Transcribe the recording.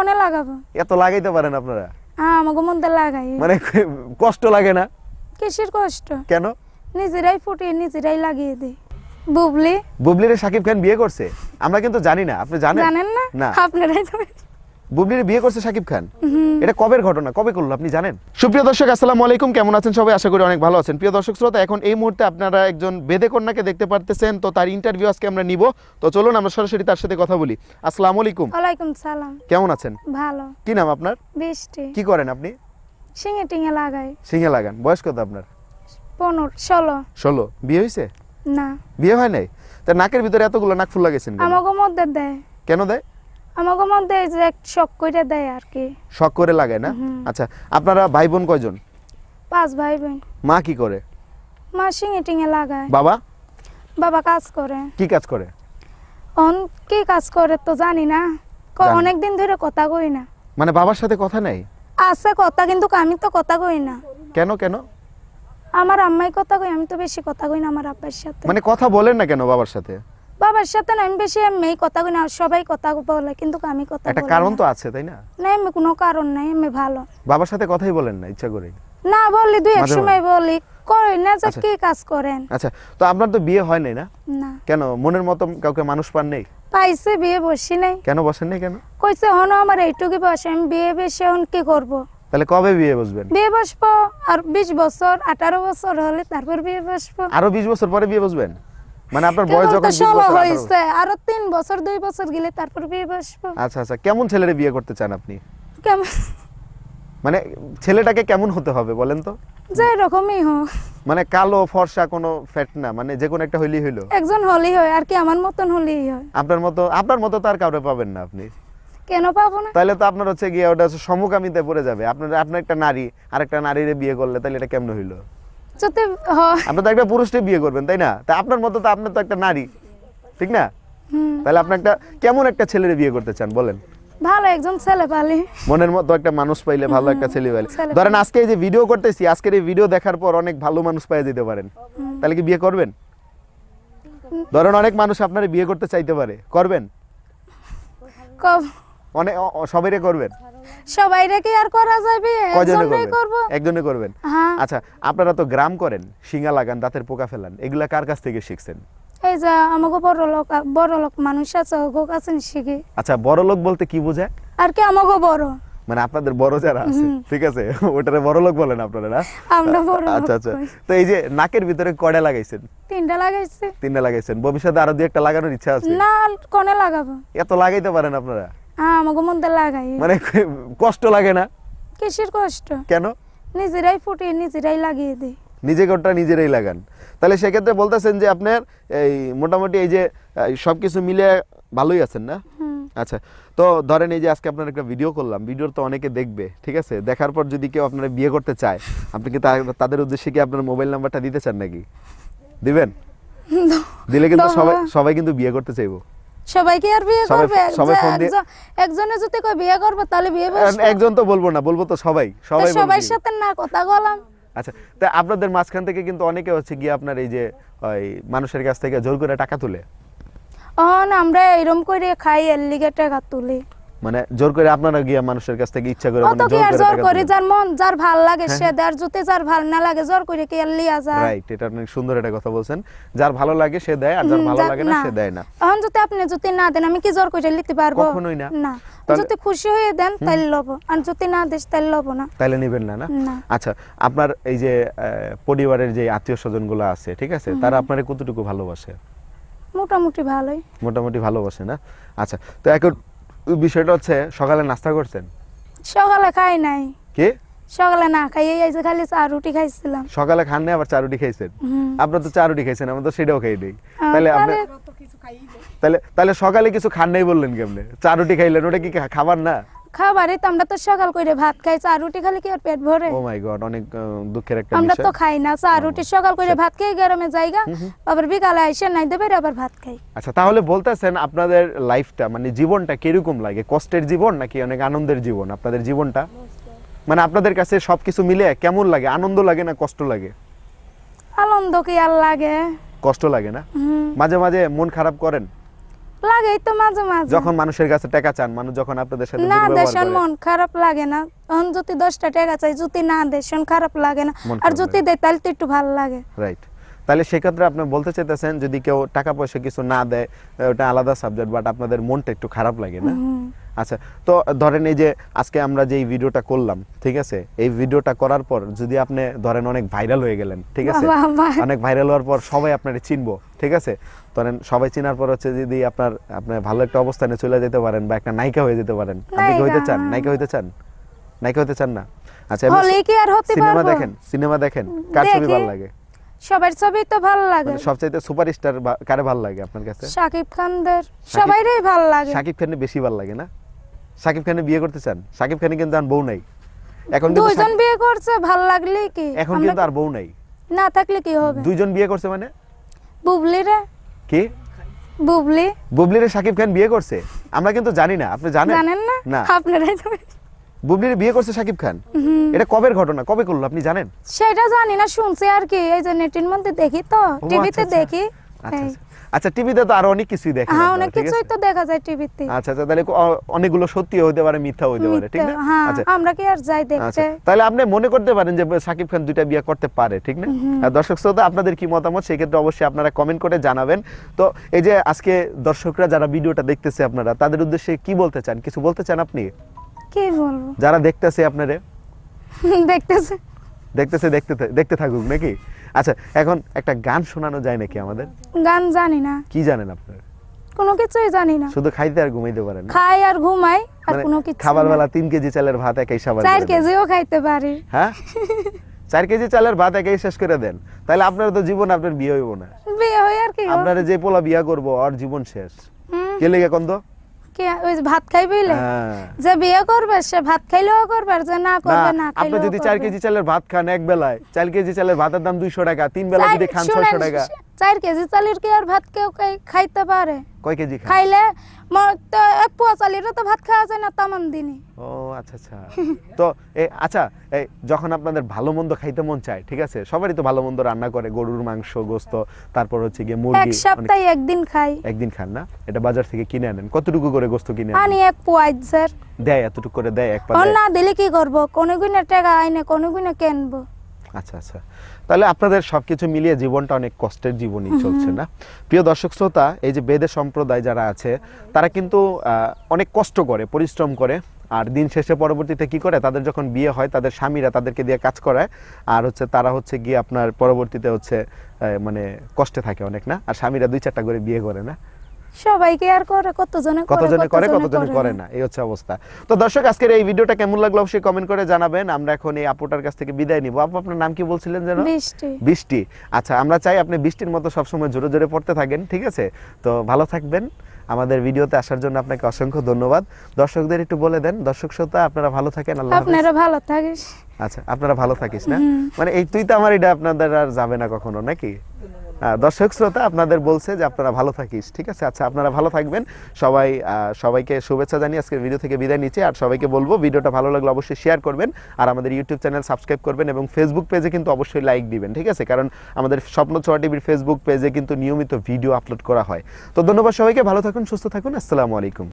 কোনে লাগাবো এত লাগাইতে পারেন আপনারা হ্যাঁ আমাকে মন লাগাই মানে কষ্ট লাগে না কিসের কষ্ট কেন নিজেরাই ফুটিয়ে নিজেরাই লাগিয়ে দে বুবলি বুবলিরে সাকিব খান বিয়ে করছে আমরা কিন্তু জানি না আপনি জানেন জানেন না আপনারাই তো বুবলির বিয়ে করছে সাকিব খান এটা কবের ঘটনা কবে করলো আপনি জানেন সুপ্রিয় দর্শক আসসালামু আলাইকুম কেমন আছেন সবাই আশা করি অনেক ভালো আছেন প্রিয় দর্শক শ্রোতা এখন এই মুহূর্তে আপনারা একজন বেদে কন্যাকে দেখতে পারতেছেন তো তার ইন্টারভিউ আজকে আমরা নিব তো চলুন আমরা সরাসরি তার সাথে কথা বলি আসসালামু আলাইকুম ওয়ালাইকুম সালাম কেমন আছেন ভালো কি নাম আপনার বৃষ্টি কি করেন আপনি সিঙ্গে টিঙ্গে লাগাই সিঙ্গে লাগান বয়স কত আপনার 15 16 16 বিয়ে হইছে না বিয়ে হয় নাই তা নাকের ভিতরে এতগুলো নাক ফুল লাগাইছেন আমাগো মধ্যে দেয় কেন দেয় আমাকে মধ্যে এই যে শখ করে দেয় আর কি শখ করে লাগে না আচ্ছা আপনারা ভাই বোন কয়জন পাঁচ ভাই বোন মা কি করে মা সিঙ্গিটিং এ লাগায় বাবা বাবা কাজ করে কি কাজ করে অন কি কাজ করে তো জানি না অনেক দিন ধরে কথা কই না মানে বাবার সাথে কথা নাই আছে কথা কিন্তু আমি তো কথা কই না কেন কেন আমার আম্মাই কথা কই আমি তো বেশি কথা কই না আমার আব্বার সাথে মানে কথা বলেন না কেন বাবার সাথে বাবার সাথে না আমি বেশি এমনি কথা কই না সবাই কথা বলে কিন্তু আমি কথা একটা কারণ তো আছে তাই না না এমনি কোনো কারণ নাই আমি ভালো বাবার সাথে কথাই বলেন না ইচ্ছা করে না বলি দুই এক সময় বলি কই না যে আচ্ছা। কি কাজ করেন আচ্ছা তো আপনার তো বিয়ে হয় নাই না না কেন মনের মতো কাউকে মানুষ পান নাই পাইছে বিয়ে বসি নাই কেন বসেন নাই কেন কইছে হন আমার এইটুকু বসে আমি বিয়ে বেশি হন কি করব তাহলে কবে বিয়ে বসবেন বিয়ে বসবো আর 20 বছর 18 বছর হলে তারপর বিয়ে বসবো আরো 20 বছর পরে বিয়ে বসবেন মানে আপনার বয়স যখন ষোলো হইছে আরো তিন বছর দুই বছর গেলে তারপর বিয়ে বসবো আচ্ছা আচ্ছা কেমন ছেলেরে বিয়ে করতে চান আপনি কেমন মানে ছেলেটাকে কেমন হতে হবে বলেন তো যাই রকমই হো মানে কালো ফর্সা কোনো ফ্যাট না মানে যে কোন একটা হইলেই হইলো একজন হলি হয় আর কি আমার মতন হলি হয় আপনার মত আপনার মত তার কাউরে পাবেন না আপনি কেন পাবো না তাহলে তো আপনার হচ্ছে গিয়ে ওটা সমকামিতে পড়ে যাবে আপনার আপনার একটা নারী আর একটা নারীরে বিয়ে করলে তাহলে এটা কেমন হইলো বাচ্চাতে আপনি তো একটা পুরুষকে বিয়ে করবেন তাই না তা আপনার মতো তো আপনার তো একটা নারী ঠিক না তাহলে আপনি একটা কেমন একটা ছেলের বিয়ে করতে চান বলেন ভালো একজন ছেলে পালে মনের একটা মানুষ পাইলে ভালো একটা ছেলে পাইলে ধরেন আজকে এই যে ভিডিও করতেছি আজকের এই ভিডিও দেখার পর অনেক ভালো মানুষ পাই যেতে পারেন তাহলে কি বিয়ে করবেন ধরেন অনেক মানুষ আপনার বিয়ে করতে চাইতে পারে করবেন কব অনেক সবাইরে করবেন সবাইরে আর করা যাবে একজনই করবেন হ্যাঁ। আচ্ছা আপনারা তো গ্রাম করেন শিঙা লাগান দাঁতের পোকা ফেলান কার কাছ থেকে শিখছেন এই যে আমাকে বড় লোক বড় লোক মানুষ আছে ওগো কাছে আচ্ছা বড় লোক বলতে কি বোঝায় আর কি আমাকে বড় মানে আপনাদের বড় যারা আছে ঠিক আছে ওটারে বড় লোক বলেন আপনারা না আমরা বড় আচ্ছা আচ্ছা তো এই যে নাকের ভিতরে কড়া লাগাইছেন তিনটা লাগাইছে তিনটা লাগাইছেন ভবিষ্যতে আরো দুই একটা লাগানোর ইচ্ছা আছে না কোনে লাগাবো এত লাগাইতে পারেন আপনারা মানে আচ্ছা তো ধরেন এই যে আজকে আপনার একটা ভিডিও করলাম ভিডিওর তো অনেকে দেখবে ঠিক আছে দেখার পর যদি কেউ আপনারা বিয়ে করতে চায় আপনি কি তাদের উদ্দেশ্যে কি আপনার মোবাইল নাম্বারটা দিতে চান নাকি দিবেন দিলে কিন্তু সবাই সবাই কিন্তু বিয়ে করতে চাইবো সবাইকে আর বিয়ে করবে যদি বিয়ে করবে তাহলে বিয়ে একজন তো বলবো না বলবো তো সবাই সবাই সবার সাথে না কথা বললাম আচ্ছা তা আপনাদের মাঝখান থেকে কিন্তু অনেকে হচ্ছে গিয়ে আপনার এই যে ওই মানুষের কাছ থেকে জোর করে টাকা তুলে ও না আমরা এরকম করে খাই এর লিগে টাকা তুলি মানে জোর করে আপনারা গিয়া মানুষের কাছ থেকে ইচ্ছা করে মানে জোর করে জোর করে যার মন যার ভাল লাগে হ্যাঁ, সে হ্যাঁ। দেয়ার জুতে যার ভাল না লাগে জোর করে কে লিয়া যায় রাইট এটা অনেক সুন্দর একটা কথা বলছেন যার ভালো লাগে সে দেয় আর যার ভালো লাগে না সে দেয় না এখন যদি আপনি জুতে না দেন আমি কি জোর করে নিতে পারবো কখনোই না না যদি খুশি হয়ে দেন তাইলে লব আর যদি না দেন তাইলে লব না তাইলে নেবেন না না আচ্ছা আপনার এই যে পরিবারের যে আত্মীয় স্বজনগুলো আছে ঠিক আছে তারা আপনারে কতটুকু ভালোবাসে মোটামুটি ভালোই মোটামুটি ভালোবাসে না আচ্ছা তো এখন বিষয়টা হচ্ছে সকালে নাস্তা করছেন সকালে খাই নাই কি সকালে না খাইয়ে আইছে খালি চা রুটি খাইছিলাম সকালে খান নাই আবার চা রুটি খাইছেন আপনারা তো চা রুটি খাইছেন আমরা তো সেটাও খাই নাই তাহলে আপনি তাহলে তাহলে সকালে কিছু খান নাই বললেন কেমনে চা রুটি খাইলেন ওটা কি খাবার না খাবারে তো আমরা তো সকাল করে ভাত খাই চা রুটি কি আর পেট ভরে ও মাই গড অনেক দুঃখের একটা আমরা তো খাই না চা oh রুটি সকাল করে ভাত গরমে জায়গা আবার নাই দেবে আবার ভাত খাই আচ্ছা তাহলে আপনাদের লাইফটা মানে জীবনটা কিরকম লাগে কষ্টের জীবন নাকি অনেক আনন্দের জীবন আপনাদের জীবনটা মানে আপনাদের কাছে সবকিছু মিলে কেমন লাগে আনন্দ লাগে না কষ্ট লাগে আনন্দ কি আর লাগে কষ্ট লাগে না মাঝে মাঝে মন খারাপ করেন লাগে তো মাঝে মাঝে যখন মানুষের কাছে টাকা চান মানুষ যখন আপনাদের সাথে না দেশন মন খারাপ লাগে না তখন যদি 10টা টাকা চাই যদি না দেশন খারাপ লাগে না আর যদি দেয় তাহলে তো একটু ভালো লাগে রাইট তাহলে সেক্ষেত্রে আপনি বলতে চাইতেছেন যদি কেউ টাকা পয়সা কিছু না দেয় ওটা আলাদা সাবজেক্ট বাট আপনাদের মনটা একটু খারাপ লাগে না আচ্ছা তো ধরেন এই যে আজকে আমরা যে ভিডিওটা করলাম ঠিক আছে এই ভিডিওটা করার পর যদি আপনি ধরেন অনেক ভাইরাল হয়ে গেলেন ঠিক আছে অনেক ভাইরাল হওয়ার পর সবাই আপনার চিনবো ঠিক আছে ধরেন সবাই চিনার পর হচ্ছে যদি আপনার আপনার ভালো একটা অবস্থানে চলে যেতে পারেন বা একটা নায়িকা হয়ে যেতে পারেন আপনি কি হইতে চান নায়িকা হইতে চান নায়িকা হইতে চান না আচ্ছা সিনেমা দেখেন সিনেমা দেখেন কার ছবি ভালো লাগে সবার ছবি তো ভালো লাগে মানে সবচেয়ে সুপারস্টার কারে ভালো লাগে আপনার কাছে সাকিব খানদের সবাইরই ভালো লাগে সাকিব খানের বেশি ভালো লাগে না সাকিব খানের বিয়ে করতে চান সাকিব খানে কিন্তু আর বউ নাই এখন দুইজন বিয়ে করছে ভালো লাগলে কি এখন কিন্তু আর বউ নাই না থাকলে কি হবে দুইজন বিয়ে করছে মানে বুবলিরে কি বুবলি বুবলিরে সাকিব খান বিয়ে করছে আমরা কিন্তু জানি না আপনি জানেন জানেন না না আপনারাই তো বুবলিরে বিয়ে করছে সাকিব খান এটা কবের ঘটনা কবে করলো আপনি জানেন সেটা জানি না শুনছি আর কি এই যে নেটিন মধ্যে দেখি তো টিভিতে আচ্ছা, আচ্ছা। দেখি আচ্ছা আচ্ছা টিভিতে তো আরো অনেক কিছুই দেখা হ্যাঁ অনেক কিছুই তো দেখা যায় টিভিতে আচ্ছা আচ্ছা তাহলে অনেকগুলো সত্যি হইতে পারে মিথ্যা হইতে পারে ঠিক না হ্যাঁ, আচ্ছা আমরা কি আর যাই দেখতে আচ্ছা, তাহলে আপনি মনে করতে পারেন যে সাকিব খান দুইটা বিয়ে করতে পারে ঠিক না আর দর্শক শ্রোতা আপনাদের কি মতামত সেই ক্ষেত্রে অবশ্যই আপনারা কমেন্ট করে জানাবেন তো এই যে আজকে দর্শকরা যারা ভিডিওটা দেখতেছে আপনারা তাদের উদ্দেশ্যে কি বলতে চান কিছু বলতে চান আপনি কি বলবো যারা দেখতেছে আপনারে দেখতেছে দেখতেছে দেখতে দেখতে থাকুক নাকি আচ্ছা এখন একটা গান শোনানো যায় নাকি আমাদের গান জানি না কি জানেন আপনারা কোনো কিছুই জানি না শুধু খাইতে আর ঘুমাইতে পারেন খাই আর ঘুমাই আর মানে কোনো কিছু খাবার বেলা 3 কেজি চালের ভাত একাই সাবার 4 কেজিও খাইতে পারি হ্যাঁ 4 কেজি চালের ভাত একাই শেষ করে দেন তাহলে আপনার তো জীবন আপনার বিয়ে হইব না বিয়ে হই আর কি আপনার যে পোলা বিয়া করব আর জীবন শেষ কে লেগে কোন তো কি ওই ভাত খাই বইলে হ্যাঁ। যে বিয়ে করবে সে ভাত খাইলেও করবে আর যে না করবে না আপনি যদি 4 কেজি চালের ভাত খান এক বেলায় 4 কেজি চালের ভাতের দাম 200 টাকা তিন বেলা যদি খান 600 টাকা চার কেজি চালির কি আর ভাত কেউ খাইতে পারে কয় কেজি খাইলে তো এক পোয়া তো ভাত খাওয়া যায় না তামান ও আচ্ছা আচ্ছা তো আচ্ছা এই যখন আপনাদের ভালো মন্দ খাইতে মন চায় ঠিক আছে সবারই তো ভালো মন্দ রান্না করে গরুর মাংস গোস্ত তারপর হচ্ছে গিয়ে মুরগি এক সপ্তাহে একদিন খাই একদিন খান না এটা বাজার থেকে কিনে আনেন কতটুকু করে গোস্ত কিনে আমি এক পোয়া স্যার দেয় এতটুকু করে দেয় এক না দিলে কি করব কোন টাকা আইনে কোন কেনবো আচ্ছা আচ্ছা তাহলে আপনাদের সব কিছু মিলিয়ে জীবনটা অনেক কষ্টের জীবনই চলছে না প্রিয় দর্শক শ্রোতা এই যে বেদের সম্প্রদায় যারা আছে তারা কিন্তু অনেক কষ্ট করে পরিশ্রম করে আর দিন শেষে পরবর্তীতে কি করে তাদের যখন বিয়ে হয় তাদের স্বামীরা তাদেরকে দিয়ে কাজ করায় আর হচ্ছে তারা হচ্ছে গিয়ে আপনার পরবর্তীতে হচ্ছে মানে কষ্টে থাকে অনেক না আর স্বামীরা দুই চারটা করে বিয়ে করে না সবাইকে আর করে কতজনে কতজনে করে কতজনে করে না এই হচ্ছে অবস্থা তো দর্শক আজকের এই ভিডিওটা কেমন লাগলো অবশ্যই কমেন্ট করে জানাবেন আমরা এখন এই আপুটার কাছ থেকে বিদায় নিব আপু আপনার নাম কি বলছিলেন যেন বৃষ্টি বৃষ্টি আচ্ছা আমরা চাই আপনি বৃষ্টির মতো জোরে জোরে পড়তে থাকেন ঠিক আছে তো ভালো থাকবেন আমাদের ভিডিওতে আসার জন্য আপনাকে অসংখ্য ধন্যবাদ দর্শকদের একটু বলে দেন দর্শক শ্রোতা আপনারা ভালো থাকেন আল্লাহ আপনারা ভালো থাকিস আচ্ছা আপনারা ভালো থাকিস না মানে এই তুই তো আমার এটা আপনাদের আর যাবে না কখনো নাকি দর্শক শ্রোতা আপনাদের বলছে যে আপনারা ভালো থাকিস ঠিক আছে আচ্ছা আপনারা ভালো থাকবেন সবাই সবাইকে শুভেচ্ছা জানিয়ে আজকের ভিডিও থেকে বিদায় নিচ্ছি আর সবাইকে বলবো ভিডিওটা ভালো লাগলে অবশ্যই শেয়ার করবেন আর আমাদের ইউটিউব চ্যানেল সাবস্ক্রাইব করবেন এবং ফেসবুক পেজে কিন্তু অবশ্যই লাইক দিবেন ঠিক আছে কারণ আমাদের স্বপ্ন ছোয়া টিভির ফেসবুক পেজে কিন্তু নিয়মিত ভিডিও আপলোড করা হয় তো ধন্যবাদ সবাইকে ভালো থাকুন সুস্থ থাকুন আসসালামু আলাইকুম